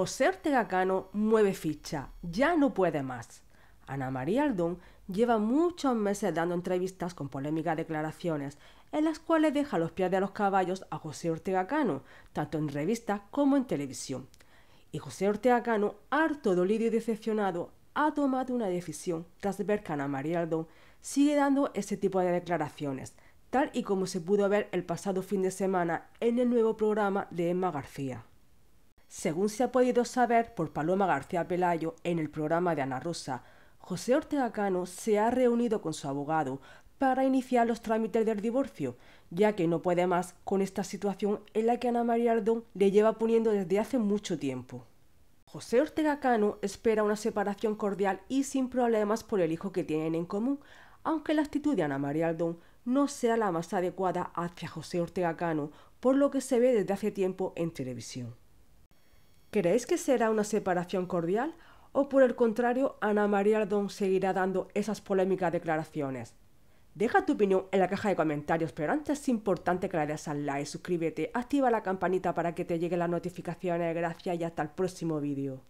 José Ortega Cano mueve ficha, ya no puede más. Ana María Aldón lleva muchos meses dando entrevistas con polémicas declaraciones, en las cuales deja los pies de los caballos a José Ortega Cano, tanto en revistas como en televisión. Y José Ortega Cano, harto dolido y decepcionado, ha tomado una decisión tras ver que Ana María Aldón sigue dando ese tipo de declaraciones, tal y como se pudo ver el pasado fin de semana en el nuevo programa de Emma García. Según se ha podido saber por Paloma García Pelayo en el programa de Ana Rosa, José Ortega Cano se ha reunido con su abogado para iniciar los trámites del divorcio, ya que no puede más con esta situación en la que Ana María Ardón le lleva poniendo desde hace mucho tiempo. José Ortega Cano espera una separación cordial y sin problemas por el hijo que tienen en común, aunque la actitud de Ana María Ardón no sea la más adecuada hacia José Ortega Cano, por lo que se ve desde hace tiempo en televisión. ¿Creéis que será una separación cordial o por el contrario Ana María Ardón seguirá dando esas polémicas declaraciones? Deja tu opinión en la caja de comentarios, pero antes es importante que le des al like, suscríbete, activa la campanita para que te lleguen las notificaciones. Gracias y hasta el próximo vídeo.